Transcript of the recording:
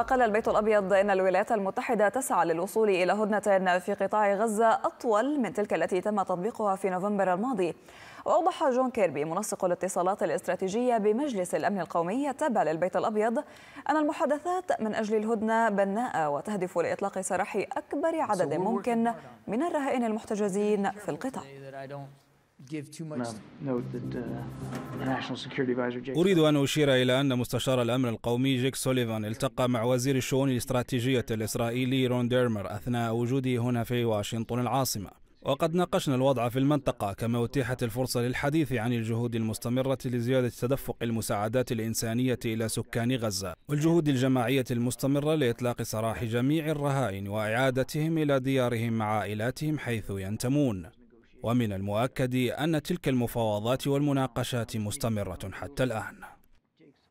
وقال البيت الأبيض أن الولايات المتحدة تسعى للوصول إلى هدنة في قطاع غزة أطول من تلك التي تم تطبيقها في نوفمبر الماضي وأوضح جون كيربي منسق الاتصالات الاستراتيجية بمجلس الأمن القومي التابع للبيت الأبيض أن المحادثات من أجل الهدنة بناءة وتهدف لإطلاق سراح أكبر عدد ممكن من الرهائن المحتجزين في القطاع Uh, أريد أن أشير إلى أن مستشار الأمن القومي جيك سوليفان التقى مع وزير الشؤون الاستراتيجية الإسرائيلي رون ديرمر أثناء وجوده هنا في واشنطن العاصمة وقد ناقشنا الوضع في المنطقة كما أتيحت الفرصة للحديث عن الجهود المستمرة لزيادة تدفق المساعدات الإنسانية إلى سكان غزة والجهود الجماعية المستمرة لإطلاق سراح جميع الرهائن وإعادتهم إلى ديارهم مع عائلاتهم حيث ينتمون ومن المؤكد أن تلك المفاوضات والمناقشات مستمرة حتى الآن